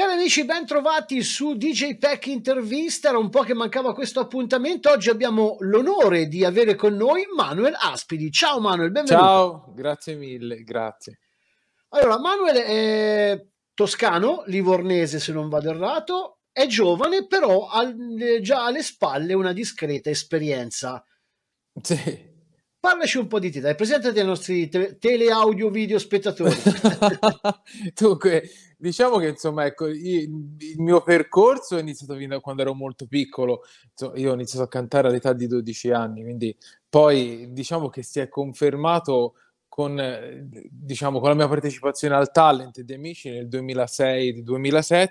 Cari amici, bentrovati su DJ Pack Intervista. Era un po' che mancava questo appuntamento. Oggi abbiamo l'onore di avere con noi Manuel Aspidi. Ciao Manuel, benvenuto. Ciao, grazie mille, grazie. Allora, Manuel è toscano, livornese se non vado errato, è giovane, però ha eh, già alle spalle una discreta esperienza. Sì. Parlaci un po' di te, dai, presentati ai nostri te- teleaudio video spettatori. Dunque, diciamo che insomma, ecco, io, il mio percorso è iniziato fin da quando ero molto piccolo. Insomma, io ho iniziato a cantare all'età di 12 anni, quindi poi diciamo che si è confermato con, diciamo, con la mia partecipazione al talent di Amici nel 2006-2007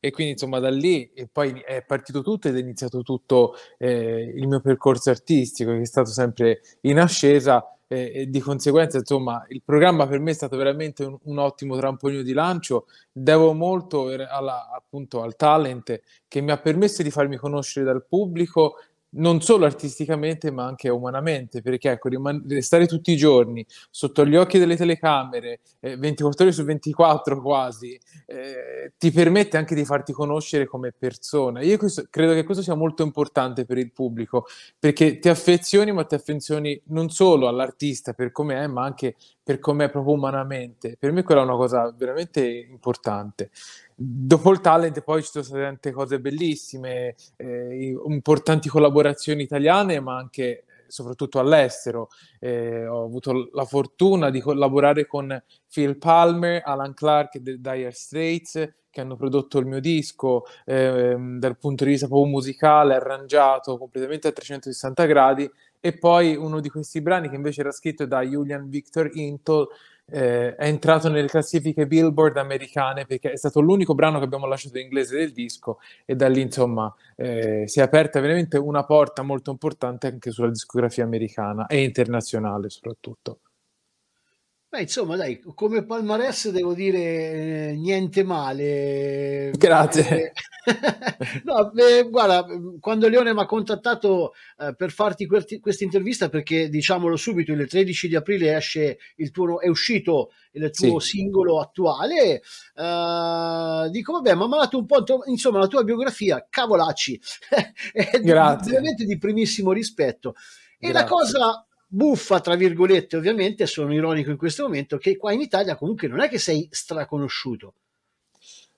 e quindi insomma da lì e poi è partito tutto ed è iniziato tutto eh, il mio percorso artistico che è stato sempre in ascesa eh, e di conseguenza insomma il programma per me è stato veramente un, un ottimo trampolino di lancio devo molto eh, alla, appunto al talent che mi ha permesso di farmi conoscere dal pubblico non solo artisticamente ma anche umanamente, perché ecco, riman- restare tutti i giorni sotto gli occhi delle telecamere, eh, 24 ore su 24 quasi, eh, ti permette anche di farti conoscere come persona. Io questo, credo che questo sia molto importante per il pubblico, perché ti affezioni, ma ti affezioni non solo all'artista per come è, ma anche per come è proprio umanamente. Per me quella è una cosa veramente importante dopo il talent poi ci sono state tante cose bellissime, eh, importanti collaborazioni italiane, ma anche soprattutto all'estero. Eh, ho avuto la fortuna di collaborare con Phil Palmer, Alan Clark e Dire Straits, che hanno prodotto il mio disco eh, dal punto di vista proprio musicale, arrangiato completamente a 360 gradi e poi uno di questi brani che invece era scritto da Julian Victor Intel eh, è entrato nelle classifiche Billboard americane perché è stato l'unico brano che abbiamo lasciato in inglese del disco e da lì insomma eh, si è aperta veramente una porta molto importante anche sulla discografia americana e internazionale soprattutto. Beh, insomma, dai, come palmarès devo dire eh, niente male. Grazie. Eh, eh, no, beh, guarda, quando Leone mi ha contattato eh, per farti questa intervista, perché diciamolo subito, il 13 di aprile esce il tuo, è uscito il tuo sì. singolo attuale, eh, dico, vabbè, ma mandato un po', insomma, la tua biografia, cavolacci, è Grazie. veramente di primissimo rispetto. E Grazie. la cosa buffa, tra virgolette, ovviamente, sono ironico in questo momento, che qua in Italia comunque non è che sei straconosciuto.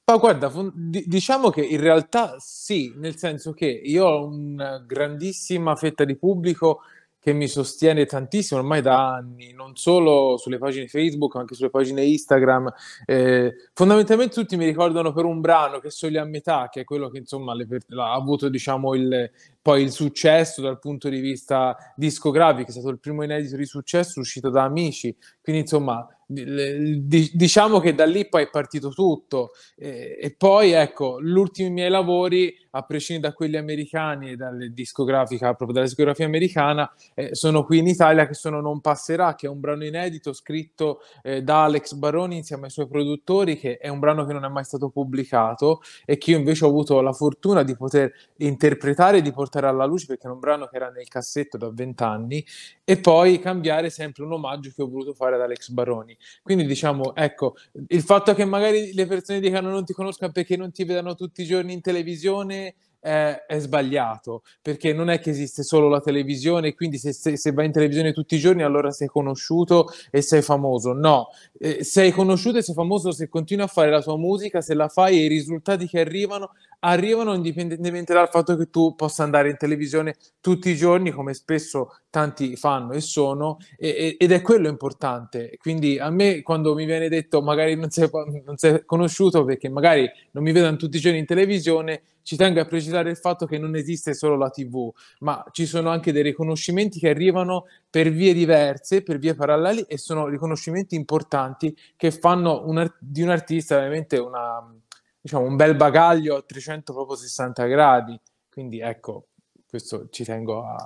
Ma guarda, diciamo che in realtà sì, nel senso che io ho una grandissima fetta di pubblico che mi sostiene tantissimo ormai da anni, non solo sulle pagine Facebook, ma anche sulle pagine Instagram. Eh, fondamentalmente tutti mi ricordano per un brano che sono a metà, che è quello che insomma le, ha avuto diciamo il, poi il successo dal punto di vista discografico, è stato il primo inedito di successo uscito da Amici. Quindi insomma diciamo che da lì poi è partito tutto e, poi ecco gli ultimi miei lavori a prescindere da quelli americani e dalla discografica proprio dalla discografia americana eh, sono qui in Italia che sono Non passerà che è un brano inedito scritto eh, da Alex Baroni insieme ai suoi produttori che è un brano che non è mai stato pubblicato e che io invece ho avuto la fortuna di poter interpretare e di portare alla luce perché è un brano che era nel cassetto da vent'anni e poi cambiare sempre un omaggio che ho voluto fare ad Alex Baroni persone. Quindi diciamo, ecco, il fatto che magari le persone dicano non ti conoscono perché non ti vedano tutti i giorni in televisione è, è, sbagliato, perché non è che esiste solo la televisione, quindi se, se, se, vai in televisione tutti i giorni allora sei conosciuto e sei famoso. No, eh, sei conosciuto e sei famoso se continui a fare la tua musica, se la fai e i risultati che arrivano arrivano indipendentemente dal fatto che tu possa andare in televisione tutti i giorni, come spesso tanti fanno e sono, e, ed è quello importante. Quindi a me quando mi viene detto magari non sei, non sei conosciuto perché magari non mi vedono tutti i giorni in televisione, ci tengo a precisare il fatto che non esiste solo la TV, ma ci sono anche dei riconoscimenti che arrivano per vie diverse, per vie parallele e sono riconoscimenti importanti che fanno un art- di un artista veramente una, diciamo, un bel bagaglio a 360 gradi. Quindi ecco, questo ci tengo a,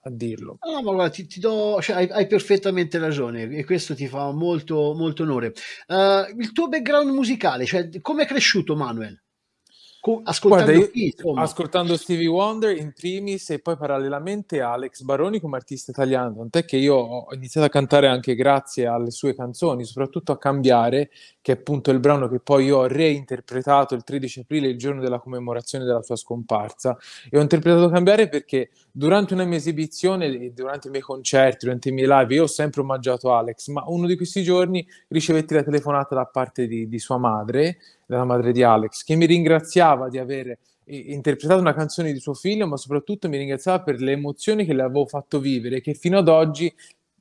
a dirlo. No, no, ma guarda, ti, ti do, cioè, hai, hai, perfettamente ragione e questo ti fa molto, molto onore. Uh, il tuo background musicale, cioè come è cresciuto Manuel? ascoltando, Guarda, chi, ascoltando Stevie Wonder in primis e poi parallelamente Alex Baroni come artista italiano, tant'è che io ho iniziato a cantare anche grazie alle sue canzoni, soprattutto a Cambiare, che è appunto il brano che poi io ho reinterpretato il 13 aprile, il giorno della commemorazione della sua scomparsa, e ho interpretato Cambiare perché durante una mia esibizione, durante i miei concerti, durante i miei live, io ho sempre omaggiato Alex, ma uno di questi giorni ricevetti la telefonata da parte di, di sua madre, della madre di Alex, che mi ringraziava di avere eh, interpretato una canzone di suo figlio, ma soprattutto mi ringraziava per le emozioni che le avevo fatto vivere, che fino ad oggi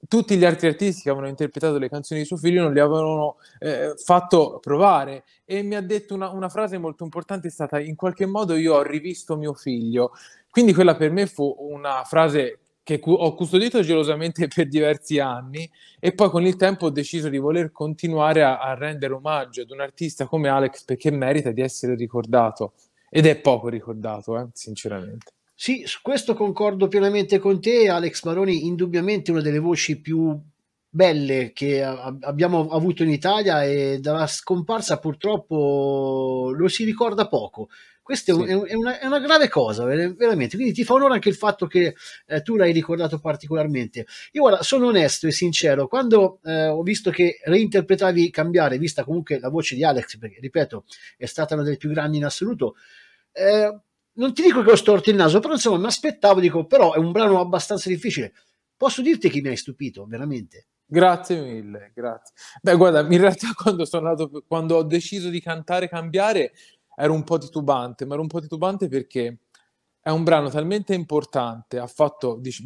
tutti gli altri artisti che avevano interpretato le canzoni di suo figlio non le avevano eh, fatto provare e mi ha detto una, una, frase molto importante è stata in qualche modo io ho rivisto mio figlio quindi quella per me fu una frase che cu- ho custodito gelosamente per diversi anni e poi con il tempo ho deciso di voler continuare a, a rendere omaggio ad un artista come Alex perché merita di essere ricordato ed è poco ricordato, eh, sinceramente. Sì, su questo concordo pienamente con te, Alex Maroni, indubbiamente una delle voci più belle che a- abbiamo avuto in Italia e dalla scomparsa purtroppo lo si ricorda poco. Questa sì. è, è, una, è, una, grave cosa, veramente. Quindi ti fa onore anche il fatto che eh, tu l'hai ricordato particolarmente. Io guarda, sono onesto e sincero, quando eh, ho visto che reinterpretavi Cambiare, vista comunque la voce di Alex, perché ripeto, è stata una delle più grandi in assoluto, eh, non ti dico che ho storto il naso, però insomma mi aspettavo, dico, però è un brano abbastanza difficile. Posso dirti che mi hai stupito, veramente. Grazie mille, grazie. Beh, guarda, in realtà quando sono andato, quando ho deciso di cantare Cambiare, ero un po' titubante, ma ero un po' titubante perché è un brano talmente importante, ha fatto dic-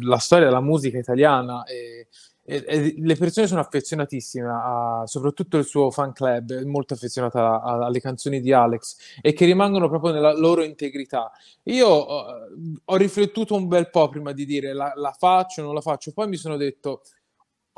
la storia della musica italiana e, e, e le persone sono affezionatissime, a, soprattutto il suo fan club è molto affezionata alle canzoni di Alex e che rimangono proprio nella loro integrità. Io ho, eh, ho riflettuto un bel po' prima di dire la, la faccio o non la faccio, poi mi sono detto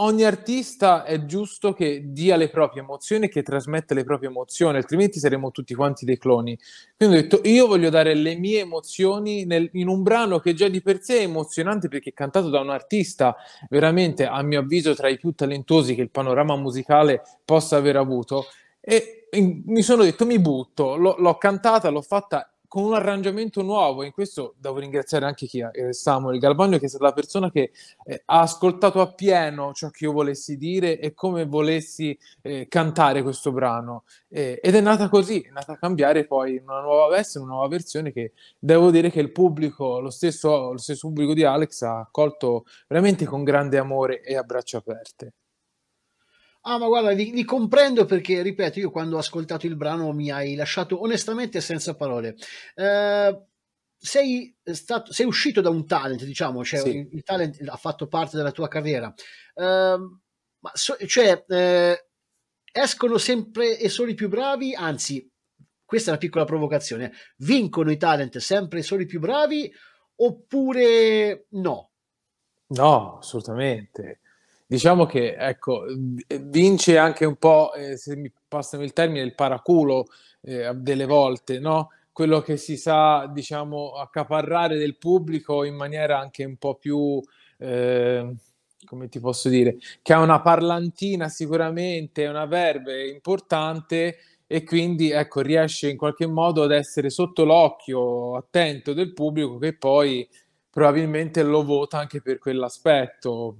ogni artista è giusto che dia le proprie emozioni e che trasmetta le proprie emozioni, altrimenti saremo tutti quanti dei cloni. Quindi ho detto, io voglio dare le mie emozioni nel, in un brano che già di per sé è emozionante perché è cantato da un artista veramente, a mio avviso, tra i più talentuosi che il panorama musicale possa aver avuto. E mi sono detto, mi butto, l'ho, l'ho cantata, l'ho fatta con un arrangiamento nuovo. In questo devo ringraziare anche chi è eh, Samuel Galvagno, che è stata la persona che eh, ha ascoltato appieno ciò che io volessi dire e come volessi eh, cantare questo brano. Eh, ed è nata così, è nata a cambiare poi in una nuova versione, una nuova versione che devo dire che il pubblico, lo stesso, lo stesso pubblico di Alex ha accolto veramente con grande amore e a braccia aperte. Ah, ma guarda, li, li, comprendo perché, ripeto, io quando ho ascoltato il brano mi hai lasciato onestamente senza parole. Eh, sei, stato, sei, uscito da un talent, diciamo, cioè sì. il, il, talent ha fatto parte della tua carriera. Eh, ma so, cioè, eh, escono sempre e solo i più bravi, anzi, questa è una piccola provocazione, vincono i talent sempre e solo i più bravi oppure no? No, assolutamente. Diciamo che ecco, vince anche un po', eh, se mi passano il termine, il paraculo eh, delle volte, no? quello che si sa diciamo, accaparrare del pubblico in maniera anche un po' più, eh, come ti posso dire, che ha una parlantina sicuramente, una verve importante e quindi ecco, riesce in qualche modo ad essere sotto l'occhio attento del pubblico che poi probabilmente lo vota anche per quell'aspetto.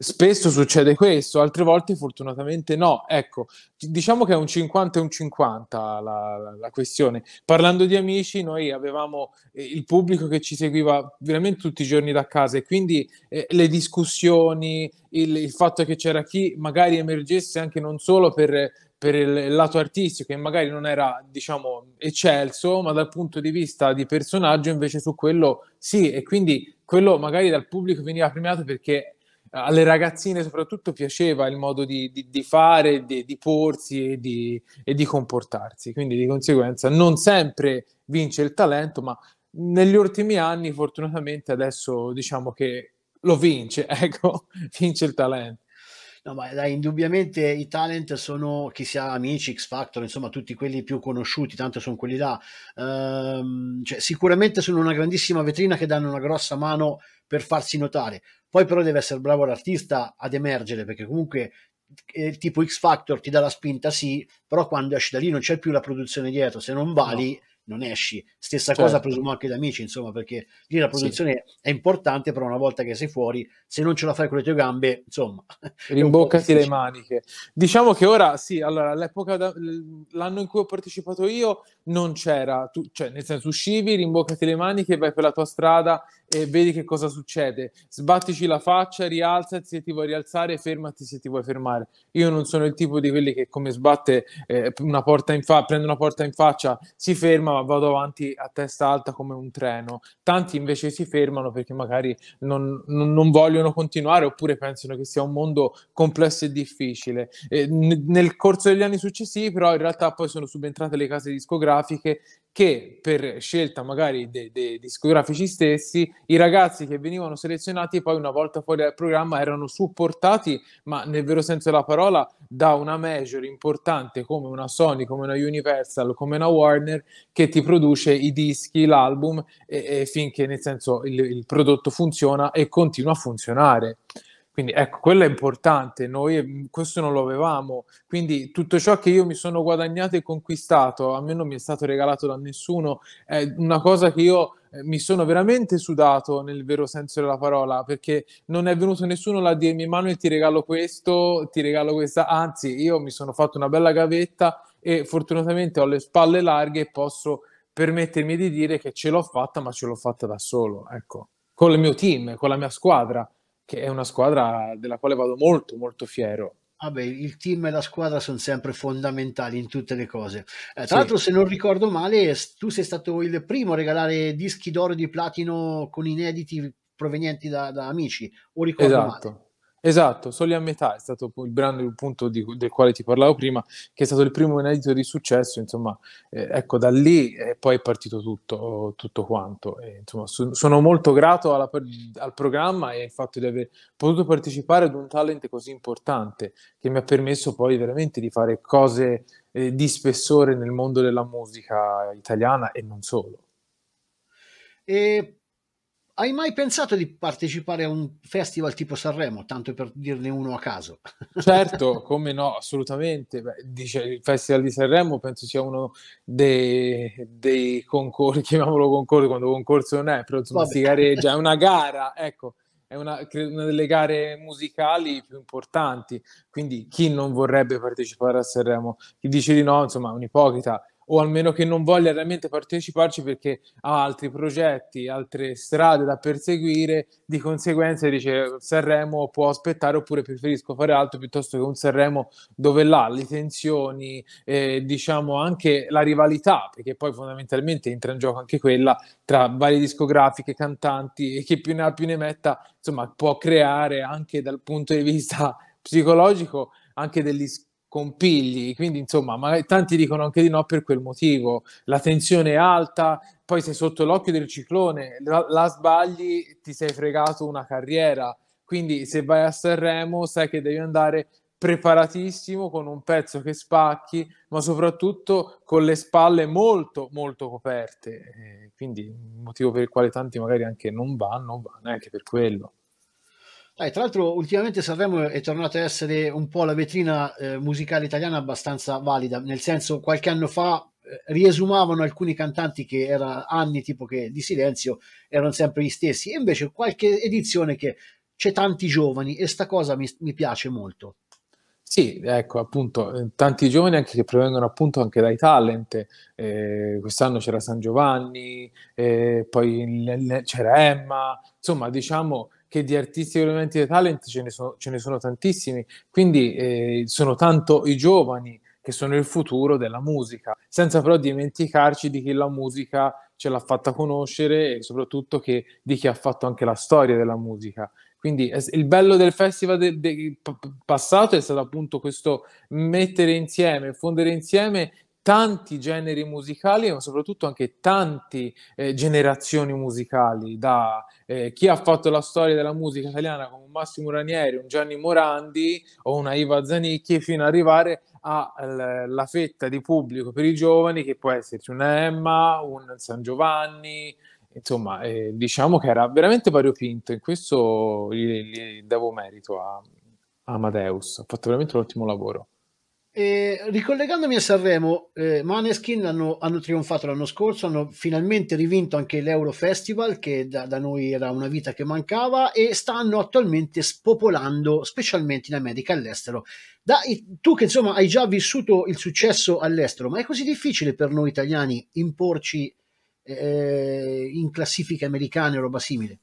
Spesso succede questo, altre volte fortunatamente no. Ecco, diciamo che è un 50 e un 50 la, la questione. Parlando di amici, noi avevamo eh, il pubblico che ci seguiva veramente tutti i giorni da casa e quindi eh, le discussioni, il, il fatto che c'era chi magari emergesse anche non solo per, per il lato artistico che magari non era diciamo eccelso ma dal punto di vista di personaggio invece su quello sì e quindi quello magari dal pubblico veniva premiato perché alle ragazzine soprattutto piaceva il modo di, di, di fare, di, di porsi e di, e di comportarsi. Quindi di conseguenza non sempre vince il talento, ma negli ultimi anni fortunatamente adesso diciamo che lo vince, ecco, vince il talento. No, ma dai, indubbiamente i talent sono chi sia amici, X Factor, insomma, tutti quelli più conosciuti, tanto sono quelli là. Ehm, cioè, sicuramente sono una grandissima vetrina che danno una grossa mano per farsi notare. Poi, però, deve essere bravo l'artista ad emergere, perché comunque il eh, tipo X Factor ti dà la spinta, sì, però quando esci da lì non c'è più la produzione dietro, se non vali. No non esci. Stessa certo. cosa presumo anche da amici, insomma, perché lì la produzione sì. è importante, però una volta che sei fuori, se non ce la fai con le tue gambe, insomma... Rimboccati le maniche. Diciamo che ora, sì, allora, all'epoca, da, l'anno in cui ho partecipato io, non c'era, tu, cioè, nel senso, uscivi, rimboccati le maniche, vai per la tua strada e vedi che cosa succede. Sbattici la faccia, rialzati se ti vuoi rialzare, fermati se ti vuoi fermare. Io non sono il tipo di quelli che come sbatte eh, una porta in faccia, prende una porta in faccia, si ferma, ma vado avanti a testa alta come un treno. Tanti invece si fermano perché magari non, non, non vogliono continuare oppure pensano che sia un mondo complesso e difficile. E nel corso degli anni successivi, però, in realtà poi sono subentrate le case discografiche che per scelta magari dei de discografici stessi, i ragazzi che venivano selezionati poi una volta fuori dal programma erano supportati, ma nel vero senso della parola, da una major importante come una Sony, come una Universal, come una Warner, che ti produce i dischi, l'album, e, e finché nel senso il, il prodotto funziona e continua a funzionare. Quindi ecco, quello è importante, noi mm, questo non lo avevamo, quindi tutto ciò che io mi sono guadagnato e conquistato, a me non mi è stato regalato da nessuno, è una cosa che io eh, mi sono veramente sudato nel vero senso della parola, perché non è venuto nessuno là a dirmi Manuel ti regalo questo, ti regalo questa, anzi io mi sono fatto una bella gavetta e fortunatamente ho le spalle larghe e posso permettermi di dire che ce l'ho fatta, ma ce l'ho fatta da solo, ecco, con il mio team, con la mia squadra che è una squadra della quale vado molto, molto fiero. Vabbè, il team e la squadra sono sempre fondamentali in tutte le cose. Eh, tra sì. l'altro, se non ricordo male, tu sei stato il primo a regalare dischi d'oro di platino con inediti provenienti da, da amici, o ricordo esatto. male. Esatto, Soli a metà è stato il brano punto di, del quale ti parlavo prima, che è stato il primo inedito di successo, insomma, eh, ecco da lì eh, poi è partito tutto, tutto quanto. E, insomma, su, sono molto grato alla, al programma e al fatto di aver potuto partecipare ad un talent così importante che mi ha permesso poi veramente di fare cose eh, di spessore nel mondo della musica italiana e non solo. E hai mai pensato di partecipare a un festival tipo Sanremo, tanto per dirne uno a caso? Certo, come no, assolutamente. Beh, dice, il Festival di Sanremo penso sia uno dei, dei concorsi, chiamiamolo concorso quando concorso non è, però insomma si gareggia, è una gara, ecco, è una, credo, una delle gare musicali più importanti, quindi chi non vorrebbe partecipare a Sanremo? Chi dice di no, insomma, è un ipocrita o almeno che non voglia realmente parteciparci perché ha altri progetti, altre strade da perseguire, di conseguenza dice Sanremo può aspettare oppure preferisco fare altro piuttosto che un Sanremo dove là le tensioni, eh, diciamo anche la rivalità, perché poi fondamentalmente entra in gioco anche quella tra varie discografiche, cantanti e chi più ne ha più ne metta, insomma può creare anche dal punto di vista psicologico anche degli scontri compigli, quindi insomma, ma tanti dicono anche di no per quel motivo. La tensione è alta, poi sei sotto l'occhio del ciclone, la, la sbagli, ti sei fregato una carriera. Quindi se vai a Sanremo sai che devi andare preparatissimo con un pezzo che spacchi, ma soprattutto con le spalle molto molto coperte. Eh, quindi motivo per il quale tanti magari anche non vanno, vanno anche per quello. Eh, tra l'altro ultimamente Sanremo è tornata a essere un po' la vetrina eh, musicale italiana abbastanza valida, nel senso qualche anno fa eh, riesumavano alcuni cantanti che era anni tipo che di silenzio erano sempre gli stessi, e invece qualche edizione che c'è tanti giovani e sta cosa mi, mi piace molto. Sì, ecco, appunto, eh, tanti giovani anche che provengono appunto anche dai talent, eh, quest'anno c'era San Giovanni, eh, poi c'era Emma, insomma diciamo che di artisti veramente di talent ce ne sono, ce ne sono tantissimi, quindi eh, sono tanto i giovani che sono il futuro della musica, senza però dimenticarci di chi la musica ce l'ha fatta conoscere e soprattutto che, di chi ha fatto anche la storia della musica. Quindi il bello del festival del de, passato è stato appunto questo mettere insieme, fondere insieme tanti generi musicali, ma soprattutto anche tante eh, generazioni musicali, da eh, chi ha fatto la storia della musica italiana come Massimo Ranieri, un Gianni Morandi o una Iva Zanicchi, fino ad arrivare alla fetta di pubblico per i giovani, che può esserci una Emma, un San Giovanni, insomma, eh, diciamo che era veramente variopinto, in questo gli, gli devo merito a, a Amadeus, ha fatto veramente un ottimo lavoro ricollegandomi a Sanremo, eh, Maneskin hanno, hanno, trionfato l'anno scorso, hanno finalmente rivinto anche l'Euro Festival, che da, da, noi era una vita che mancava, e stanno attualmente spopolando, specialmente in America all'estero. Da, tu che insomma hai già vissuto il successo all'estero, ma è così difficile per noi italiani imporci eh, in classifiche americane o roba simile?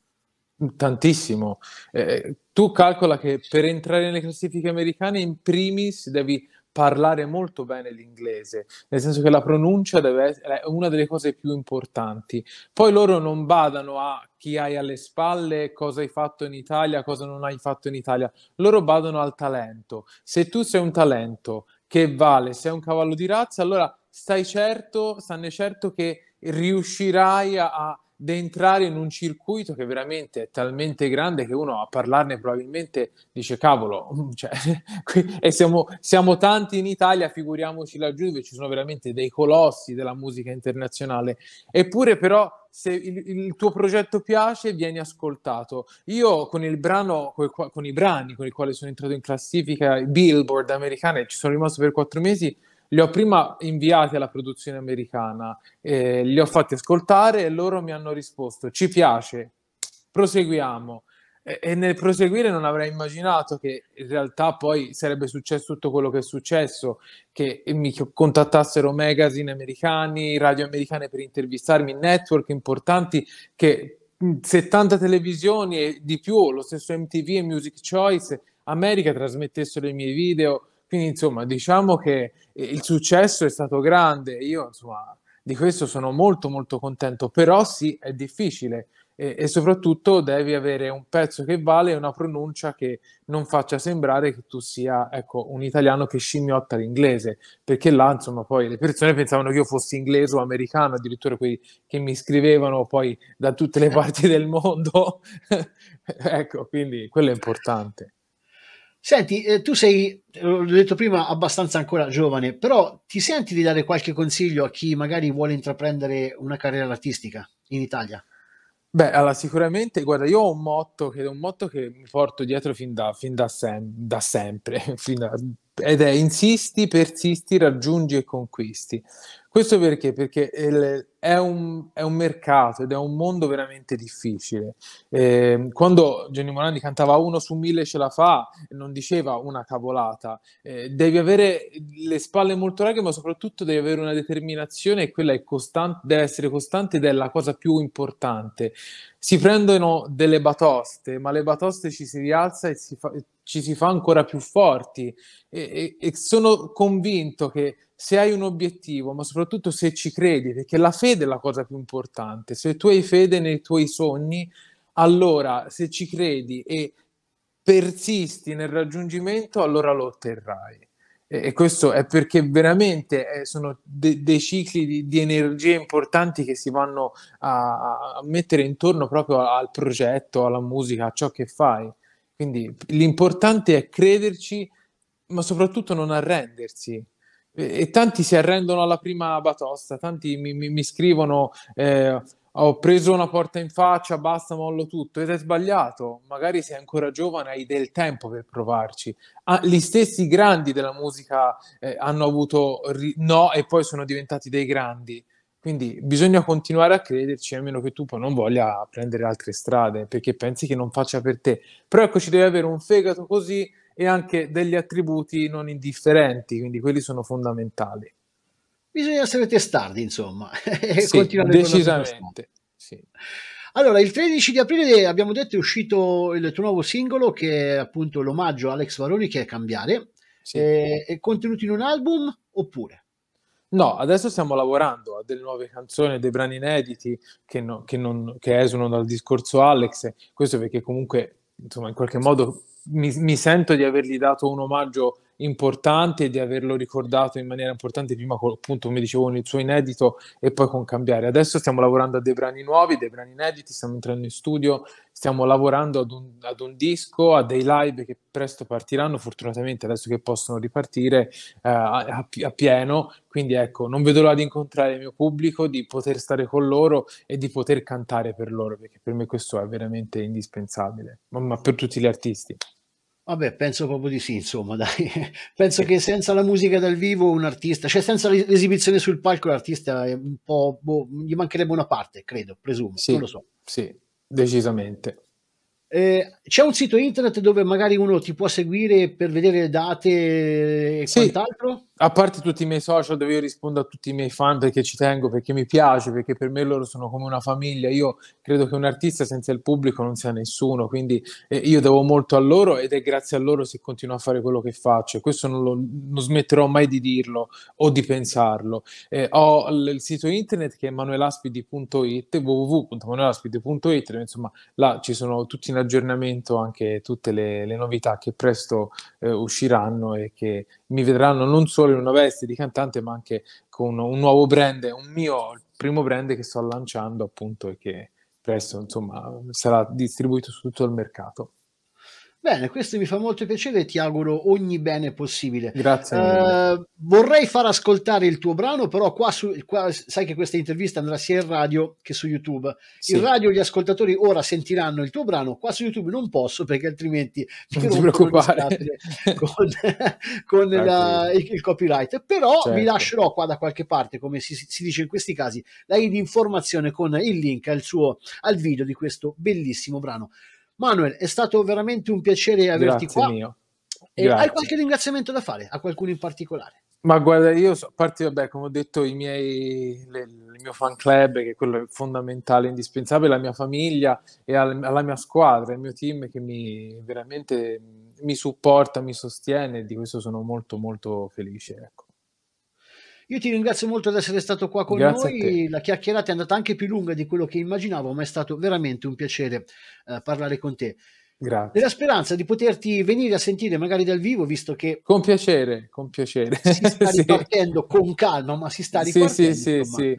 Tantissimo. Eh, tu calcola che per entrare nelle classifiche americane in primis devi parlare molto bene l'inglese, nel senso che la pronuncia deve essere una delle cose più importanti. Poi loro non badano a chi hai alle spalle, cosa hai fatto in Italia, cosa non hai fatto in Italia, loro badano al talento. Se tu sei un talento che vale, sei un cavallo di razza, allora stai certo, stanne certo che riuscirai a, a di entrare in un circuito che veramente è talmente grande che uno a parlarne probabilmente dice cavolo, cioè, qui, e siamo, siamo, tanti in Italia, figuriamoci laggiù dove ci sono veramente dei colossi della musica internazionale. Eppure però se il, il tuo progetto piace vieni ascoltato. Io con il brano, con, con i brani con i quali sono entrato in classifica Billboard americana ci sono rimasto per quattro mesi, li ho prima inviati alla produzione americana, eh, li ho fatti ascoltare e loro mi hanno risposto ci piace, proseguiamo. E, e nel proseguire non avrei immaginato che in realtà poi sarebbe successo tutto quello che è successo, che mi contattassero magazine americani, radio americane per intervistarmi, network importanti che 70 mm, televisioni e di più, lo stesso MTV e Music Choice America trasmettessero i miei video quindi, insomma, diciamo che eh, il successo è stato grande. Io, insomma, di questo sono molto, molto contento. Però sì, è difficile. E, e soprattutto devi avere un pezzo che vale e una pronuncia che non faccia sembrare che tu sia ecco, un italiano che scimmiotta l'inglese, perché là insomma poi le persone pensavano che io fossi inglese o americano, addirittura quelli che mi scrivevano poi da tutte le parti del mondo. ecco, quindi quello è importante. Senti, eh, tu sei, eh, l'ho detto prima, abbastanza ancora giovane, però ti senti di dare qualche consiglio a chi magari vuole intraprendere una carriera artistica in Italia? Beh, allora sicuramente, guarda, io ho un motto che, un motto che mi porto dietro fin da, fin da, sem- da sempre, fin da, ed è insisti, persisti, raggiungi e conquisti. Questo perché? Perché è, un, è, un, mercato ed è un mondo veramente difficile. Eh, quando Gianni Morandi cantava uno su mille ce la fa, non diceva una cavolata. Eh, devi avere le spalle molto larghe, ma soprattutto devi avere una determinazione e quella costante, deve essere costante ed è la cosa più importante. Si prendono delle batoste, ma le batoste ci si rialza e si fa, ci si fa ancora più forti. e, e, e sono convinto che se hai un obiettivo, ma soprattutto se ci credi, perché la fede è la cosa più importante. Se tu hai fede nei tuoi sogni, allora se ci credi e persisti nel raggiungimento, allora lo otterrai. E, e questo è perché veramente eh, sono de- dei cicli di, di energie importanti che si vanno a, a mettere intorno proprio al progetto, alla musica, a ciò che fai. Quindi l'importante è crederci, ma soprattutto non arrendersi, e tanti si arrendono alla prima batosta, tanti mi, mi, mi scrivono eh, ho preso una porta in faccia, basta, mollo tutto ed è sbagliato, magari sei ancora giovane, hai del tempo per provarci. Ah, gli stessi grandi della musica eh, hanno avuto ri- no e poi sono diventati dei grandi. Quindi bisogna continuare a crederci, a meno che tu poi non voglia prendere altre strade, perché pensi che non faccia per te. Però ecco, ci devi avere un fegato così e anche degli attributi non indifferenti, quindi quelli sono fondamentali. Bisogna essere testardi, insomma, e sì, continuare decisamente. Sì. Allora, il 13 di aprile abbiamo detto è uscito il tuo nuovo singolo che è appunto l'omaggio a Alex Varoni che è Cambiare. Sì. È, contenuto in un album oppure? No, adesso stiamo lavorando a delle nuove canzoni, dei brani inediti che, no, che, non, che esulano dal discorso Alex, questo perché comunque insomma in qualche modo mi, mi sento di avergli dato un omaggio importante di averlo ricordato in maniera importante prima con, appunto come dicevo nel suo inedito e poi con cambiare adesso stiamo lavorando a dei brani nuovi dei brani inediti stiamo entrando in studio stiamo lavorando ad un, ad un disco a dei live che presto partiranno fortunatamente adesso che possono ripartire eh, a, a, pieno quindi ecco non vedo l'ora di incontrare il mio pubblico di poter stare con loro e di poter cantare per loro perché per me questo è veramente indispensabile ma, ma per tutti gli artisti Vabbè, penso proprio di sì, insomma, dai. Penso che senza la musica dal vivo un artista, cioè senza l'esibizione sul palco l'artista è un po'... Boh, gli mancherebbe una parte, credo, presumo, sì, non lo so. Sì, decisamente. Eh, c'è un sito internet dove magari uno ti può seguire per vedere le date e sì, quant'altro? A parte tutti i miei social dove io rispondo a tutti i miei fan perché ci tengo, perché mi piace, perché per me loro sono come una famiglia. Io credo che un artista senza il pubblico non sia nessuno, quindi eh, io devo molto a loro ed è grazie a loro se continuo a fare quello che faccio. questo non, lo, non, smetterò mai di dirlo o di pensarlo. Eh, ho l- il sito internet che è manuelaspidi.it, www.manuelaspidi.it, insomma là ci sono tutti in aggiornamento aggiornamento anche tutte le, le novità che presto eh, usciranno e che mi vedranno non solo in una veste di cantante, ma anche con un nuovo brand, un mio primo brand che sto lanciando appunto e che presto insomma sarà distribuito su tutto il mercato. Bene, questo mi fa molto piacere e ti auguro ogni bene possibile. Grazie. Eh, vorrei far ascoltare il tuo brano, però qua, su, qua, sai che questa intervista andrà sia in radio che su YouTube. Sì. In radio gli ascoltatori ora sentiranno il tuo brano, qua su YouTube non posso perché altrimenti non ti preoccupare con, con ah, la, il, il, copyright. Però certo. vi lascerò qua da qualche parte, come si, si dice in questi casi, la informazione con il link al, suo, al video di questo bellissimo brano. Manuel, è stato veramente un piacere averti Grazie qua. Mio. E hai qualche ringraziamento da fare a qualcuno in particolare? Ma guarda, io so, a parte, vabbè, come ho detto, miei, le, il mio fan club, che è quello fondamentale, indispensabile, la mia famiglia e al, alla mia squadra, il mio team che mi veramente mi supporta, mi sostiene di questo sono molto molto felice. Ecco. Io ti ringrazio molto di essere stato qua con Grazie noi. La chiacchierata è andata anche più lunga di quello che immaginavo, ma è stato veramente un piacere eh, parlare con te. Grazie. Nella speranza di poterti venire a sentire magari dal vivo, visto che... Con piacere, con piacere. Si sta ripartendo sì. con calma, ma si sta ripartendo. Sì, sì, sì, sì.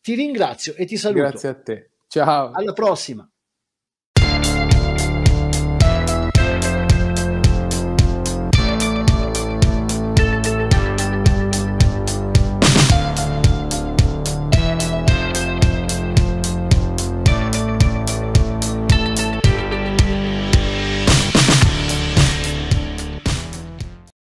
Ti ringrazio e ti saluto. Grazie a te. Ciao. Alla prossima.